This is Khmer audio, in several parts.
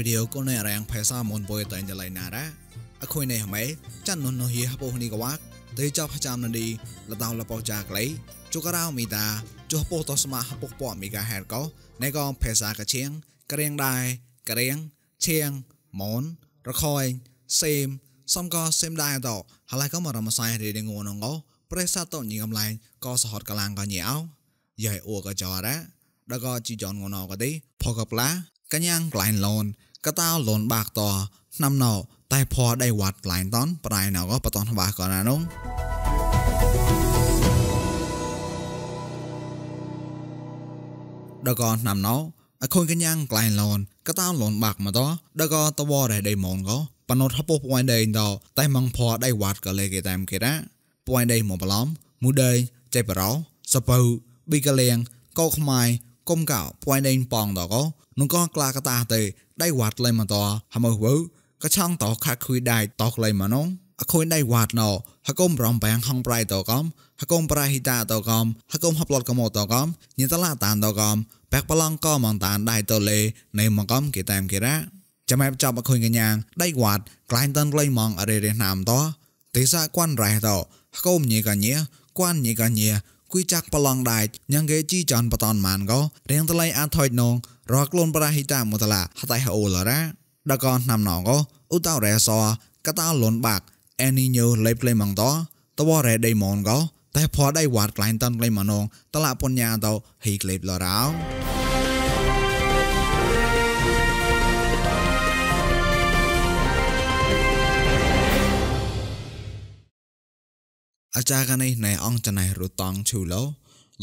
រីឌីយោកូនរាងផេសាមុនបុយតែងតែឡៃណារ៉ាអខុយនេះហ្មេចាន់នុននោះយេពោះនេះកវ៉ាក់ទៅចាប់ចាំននីលតោលបោចាក្លៃជូការោមីតាចុះពោះតស្មាហពុកពមីកាហែតកោណែកងផេសាកឈៀងក្រៀងដែរក្រៀងឈៀងម៉ូនរខយសេមសំកសេមដែរតហឡៃកមរមសៃរីដងងងោប្រេសាតញីកំឡៃកោសហតកលាំងកញីអោយាយអ៊ូកចរ៉ាដកជីចនងណោកទេផកប្លាកញ្ញាងក្លែងឡូនកតាលនបាក់តណាំណោ តែភ័រដៃវត្តក្លែងតនប្រៃណោក៏បតនបាក៏ណានោះដកណាំណោអខូនកញ្ញាក្លែងលនកតាលនបាក់មកតដកតវរដៃម៉ងក៏បណោថាពុះពួយដៃតតែម៉ងភ័រដៃវត្តក៏លេគេតាមគេណាពួយដៃមកប្រឡំមូដៃចៃប្រោសពៅប៊ីកលៀងកោខ្មាយកុំកោពួយដៃប៉ងតក៏នងកងក្លាកតាទេដៃវត្តលៃម៉តហមើវើកឆងតោខាក់ខ្វីដៃតោក្លៃម៉ណងអខូនដៃវត្តណោហកុំរំបាំងហងប្រៃតោកំហកុំប្រៃហិតាតោកំហកុំហប្លត់កមោតោកំញិតឡាតានតោកំបាក់បឡងក៏មិនតានដៃតលេនៃមកកំគេតាមគេរ៉ាចាំែបចាប់អខូនកញ្ញាដៃវត្តក្លែងតនក្លែងម៉ងអរេរេណាមតោទេសៈគួនរ៉ៃតោហកុំញីកញ្ញាគួនញីកញ្ញាគួយចាក់ប្រឡងដាច់ញ៉ាងគេជីចាន់បតនម៉ានកោរៀងតលៃអាថុយនងរកលូនប្រហិតាមតឡាហតៃហអូលរ៉ាដកណាំណងកឧតោរ៉ែសកតាលូនបាក់អេនីញូលេប្លេម៉ងតតវរ៉ែដេម៉នកតែផដៃវ៉ាត់ក្លែងតាន់ក្លែងម៉ណងតឡាបញ្ញាតហីក្លេបលរ៉ោអាចារ្យកណៃណៃអង្គចណៃរូតងឈូឡោ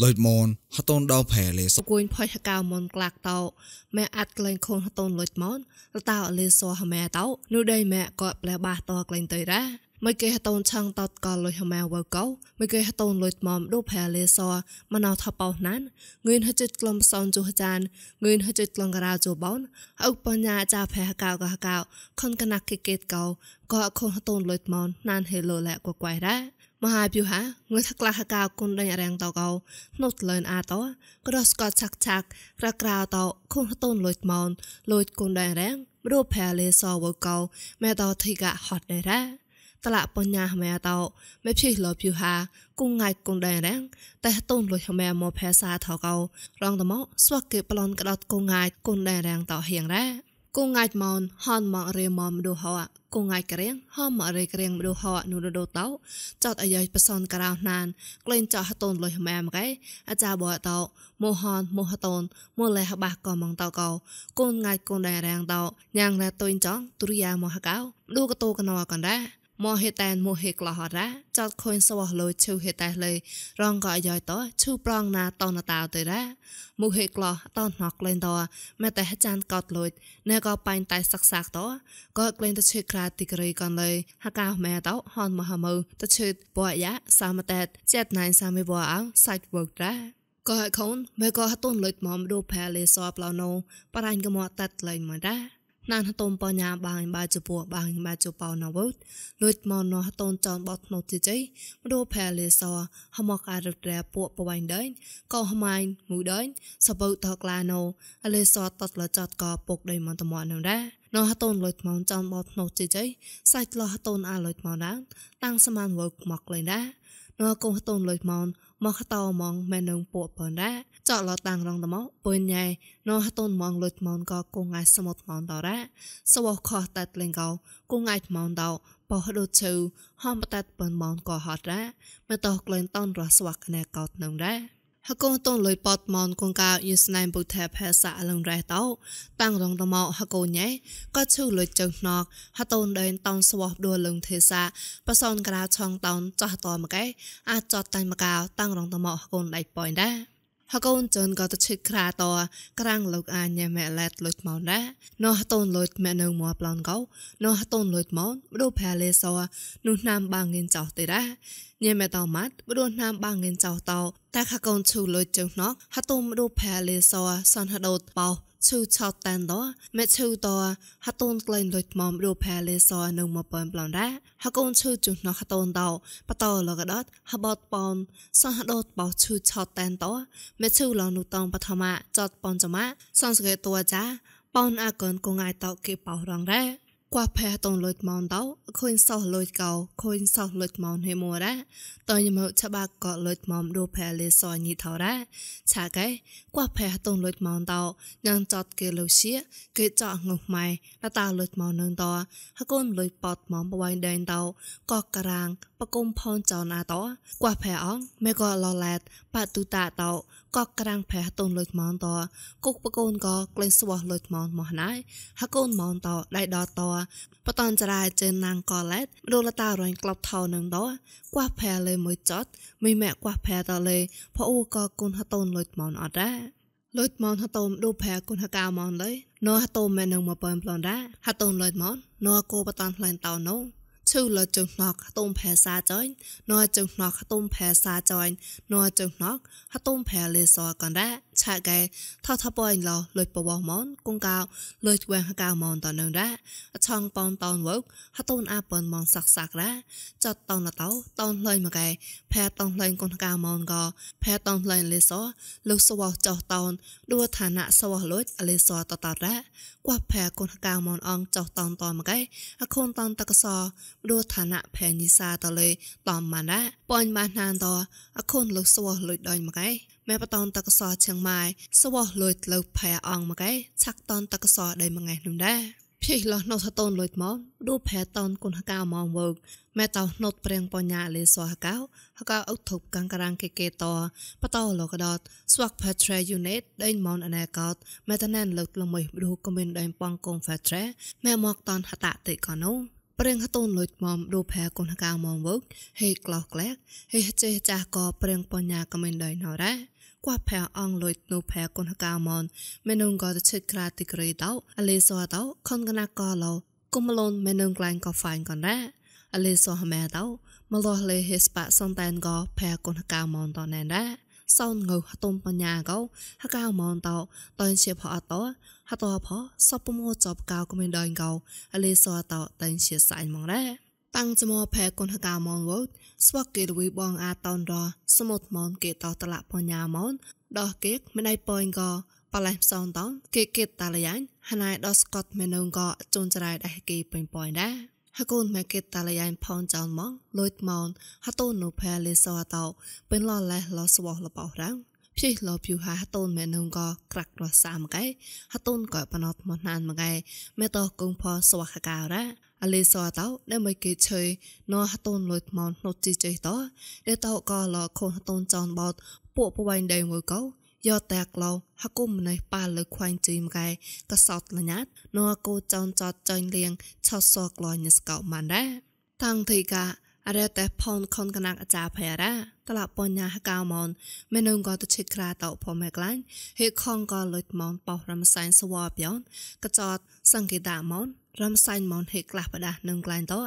លុយមនហតូនដោផែលេសគួយផុយហកៅមនក្លាក់តោម៉ែអាត់ក្លែងខូនហតូនលុយមនរតោលេសោហម៉ែតោនោះដៃម៉ែក៏ផ្លែបាសតក្លែងទៅរ៉ាមកគេហតូនឆងតតកលុយហម៉ែវើកោមកគេហតូនលុយមមដូផែលេសោម៉ណោថាបោណានងឿនហចិត្តក្លំសនជុះចានងឿនហចិត្តក្លងការោជបនអុបញ្ញាចាផែហកៅកហកៅខនកណាក់គេកេតកោក៏ខូនហតូនលុយមនណានហេឡូលែកកួយរ៉ាមហាភិហាងើថាក្លះកាគុនដេញរាំងតកោនោះលើនអាតោក៏ដស្កតឆាក់ឆាក់ក្រក្រៅតោខុនតូនលួយម៉ោនលួយគុនដេញរាំងរូបផែលេសវកោមេតោធីកាហត់ដេរ៉ាតឡាបញ្ញាហ្មែតោមេភីលភិហាគុងងាយគុនដេញរាំងតែតូនលួយហ្មែមកភាសាថកោរងតមកស្វះគេប្លន់ក្តត់គុងងាយគុនដេញរាំងតោហៀងរ៉ាគងាច់ម៉ោនហនម៉ងរេម៉មដូហោគងាច់ក្រៀងហមរេក្រៀងដូហោនុរដូតោចតអាយបសនការោណានក្លែងចោះតូនលុយម៉ែមកែអាចាបោតោមោហនមោហតូនមូលេហបះកមងតោកោគងាច់គនដែររាងតោញ៉ាងរ៉ាតុញចងទុរិយាមោហកោឌូកតូកណោកណ្ដាមហេតានមហេក្លហរៈចតខូនសវះលោឈូហេតេលេរងកអយ៉យតោឈូប្រងណាតនតាទៅរ៉ាមហេក្លតនណកលេងតោមេតេចានកតលួយណែក៏បាញ់តែសិក្សាតោក៏ក្លែងទៅឈឺក្រាតិករីកាន់លេហកាមែតោហនមហមើទៅឈឺបយៈសាមតេតចិត្តណៃសាមីបោអោសាច់វើករ៉ាក៏ឯខូនមេក៏ហតុនលុយម៉មដូផែលេសបឡោណូបរាញ់ក៏មកតាត់លេងមកដែរណានហតូនបញ្ញាបាងបាជពួរបាងបាជប៉ោណាវលួយម៉ោណោះតូនចនបោធ្នោទីជ័យមដូផែលីសហមកការត្រែពួកបវៃដេញកោហម៉ាញ់មួយដេញសបើតក្លាណូអលីសតតលចតកោពុកដេញមន្តមត់នឹងដែរណោះតូនលួយម៉ោចនបោធ្នោទីជ័យសាច់លោះតូនអាលួយម៉ោណាតាំងសមានវើមកលេងដែរណោះកោះតូនលួយម៉ោមកតោម៉ងម៉ែនឹងពួកប៉ុណ្ណាចកលតាំងរងតមកពឿនញ៉ៃណោះតូនម៉ងលុចម៉ងក៏គងអាចសមុទ្រម៉ងតរ៉ាសវខោះតាត់លេងកោគងអាចម៉ងតោបោះដូជូហំតាត់ប៉ុនម៉ងក៏ហត់រ៉ាម៉ែតោក្លែងតនរស់ស្វាក់ណែកោតនងរ៉ាហកងតងលុយប៉តម៉នកងកៅយស្នៃបុថែផែសាអលងរ៉េតោតាំងរងតម៉ោហកូនញ៉ែក៏ឈឺលុយចើណកហតូនដេនតងស្វោះដួលលងទេសា បសនក្រាឆងតងចោះតមកឯអាចចតតាំងមកៅតាំងរងតម៉ោហកូនដៃប៉យដែរហកូនចនក៏ទៅឈឹកក្រាតក្រាំងលោកអាញ៉ែម៉ែឡែតលុយម៉ោនណាណោះតូនលុយម៉ែនៅមួប្លន់កោណោះតូនលុយម៉ោនព្រោះផែលេសោនោះណាមបាងិនចោទេរ៉ាញ៉ែម៉ែតម៉ាត់ព្រោះណាមបាងិនចោតោតាខកូនឈូលុយចុះណោះហតុមរូបផែលេសោសនហដូតបោឈឺឆោតតានដោមេឈឺតហតូនក្លែងលុយថ្មមរូផែលេសនៅមកប៉ែនប្លងដែរហកូនឈឺជុះណោះហតូនតោបតលកដតហបតប៉នសហដតបោឈឺឆោតតានតមេឈឺឡងនោះតងបឋមចតប៉នចមៈសងសកេតតចាប៉នអាកនកងអាយតោគេបោរងដែរកោះផែតងលុយម៉ោនតោខូនសោះលុយកោខូនសោះលុយម៉ោនហេមរ៉ាតើញមើឆបាកោលុយម៉ោនរូផែលេសញីថោរ៉ាឆាកែកោះផែតងលុយម៉ោនតោញ៉ាងចតគេលុជាគេចោងុះម៉ៃតាតាលុយម៉ោននឹងតោហកូនលុយប៉តម៉ោនបវៃដែនតោកោះការាងបកុំផនចនាតោកោះផែអងមេកោលឡាតបាតុតាតោកកក្រាំងផែតូនលុយថ្មងតគុកបកូនកក្លែងស្វះលុយថ្មងមកណៃហកូនម៉ងតដៃដតបតនចរាចេណាងកលេតរលតារញក្លបថោនឹងតកោះផែលើមួយចត់មីម៉ែកោះផែតលេផអូកកូនហតូនលុយថ្មងអត់ដែរលុយថ្មងហតូមដូផែគុនហកៅម៉ងលេណោះហតូមមែននឹងមកបើប្លនដែរហតូនលុយថ្មងណោះគូបតនផ្លែងតោនោះ Tula jung nok hatom pair sa join, nor jung nok hatom pair sa join, nor jung nok hatom pair lê so còn ra, cha gay, thọ thọ boy lo lôi bò bò món, cung cao, lôi quen hạ cao món tòn nương ra, a chong bon tòn work, hatom a bon món sạc sạc ra, chọt tòn là tàu, tòn lôi mà gay, pair tòn lôi cung hạ cao món gò, pair tòn lôi lê so, lúc so vào chọt tòn, đua thả nạ so vào lôi lê so tọt tọt ra, qua pair cung hạ cao món ong chọt tòn tòn mà gay, a khôn tòn tắc so, ព្រោះឋានៈផែនីសាតលេតំម៉ាណាប៉ុនម៉ាណានតអខុនលុសវលុយដុញមកឯម៉ែបតនតកសឆៀងម៉ៃសវលុយលើផែអងមកឯឆាក់តនតកសដៃមកឯនោះដែរភីលោះណោះតូនលុយមកឌូផែតនគុណហកៅមកវើកម៉ែតោណុតព្រៀងបញ្ញាលេសហកៅហកៅអុធុបកង្កាងគេគេតបតោលកដតស្វាក់ផែត្រេយូណេតដេញម៉ុនអណែកោតម៉ែតណែនលើកលំមិនឌូកុំមិនដេញប៉ងកងផែត្រេម៉ែមកតនហតតិកោនោះព្រៀងតូនលុយម៉មដូផែកូនកៅម៉មវកហេក្លោះក្លែកហេចេចាស់ក៏ព្រៀងបញ្ញាកមិនដៃណរ៉ាកว่าแพ้อองลอยนูแพ้คนหกามอนเมนุงก็จะชิดกราติกรีเต้าอเลสวเต้าคนกนากอเรากุมลนเมนุงกลางก็ฟายกันแร่อเลสวแม่เต้ามลอเลยเฮสปะซอนแตนก็แพ้คนหกามอนตอนแน่แร่សោនងើតុំបញ្ញាកោហកៅមនតោតនជាផអតោហតោផសពមោចបកៅកមិនដងកៅអលេសតោតែងជាសាញ់ម៉ងរ៉េតាំងចមោផែកុនហកាម៉ងវោស្វកគេលវីបងអាតនរសមុតម៉ងគេតោតលៈបញ្ញាម៉ងដោះគេមិនដៃប៉យកបលៃផ្សងតងគេគេតាលយ៉ាញ់ហណៃដោះស្កតមេនងកជូនចរៃដែរគេពេញប៉យដែរហកូនម៉ែកេតតាលយ៉ាញ់ផនចောင်းម៉ងលួយម៉ោនហតូននូផែលេសអតោពេលលលលេះលសវោះលបោរ៉ាំងព្យិលព្យូហាតូនមែនងក៏ក្រាក់រសាមកែហតូនក៏បណត់មកណានមកែមេតោគងផសវកការ៉ាអលីសតោដែលមកគេឆេណោះតូនលុយថ្មណុតជីចេះតោដែលតោក៏លខូនតូនចនបតពួកបវៃដែលងើកោយោតាក់ឡោហកុំណៃប៉ាលើខ្វាញ់ជីមកែកសោតលញាតណោះគូចនចតចាញ់លៀងឆោសសក្លោញស្កោម៉ានដែរតាំងធីកាអរតែផនខនកណាក់អាចារភរៈតឡបញ្ញាកៅមនមេនុងក៏ទៅឈិតក្រាតោផមេក្លាញ់ហេខងក៏លុចមនបោរំសែងសវបយ៉នកចតសង្កេតាមនរំសែងមនហេក្លះបដានឹងក្លាញ់តោ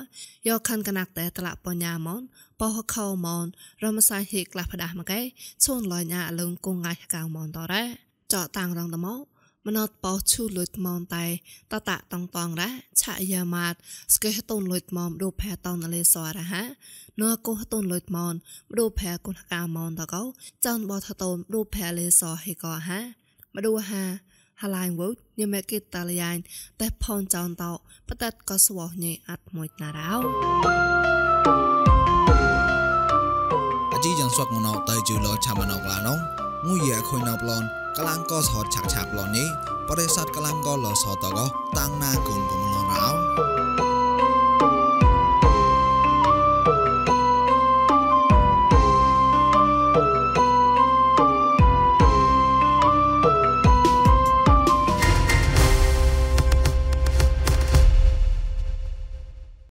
យកខនកណាក់តែតឡបញ្ញាមនបោខោមនរំសែងហេក្លះបដាមកឯឈូនលយញាលងគងងាយកៅមនតរ៉ាចោតាំងរងតមកមណតបោឈូលុយថ្មងតែតតតងតងរ៉ឆយាម៉ាតស្កេះតូនលុយថ្មងរូបផែតងលេសរហៈនរកោះតូនលុយថ្មងរូបផែគុណកាមងតកោចន់បោថតូនរូបផែលេសហេកោហាមដូហាហឡៃវូញមេកេតាលីយ៉ាញតេផនចន់តោបតតកោស្វោញេអាត់មួយណារោជីយ៉ាងសក់ងណោតៃជឺលោឆាមណោក្លាណងមួយយ៉ាខុយណោប្លន់កលាំងកសហតឆាក់ឆាក់ឡនេះបរិស័ទកលាំងកលសតកតាំងណាគុនពំឡន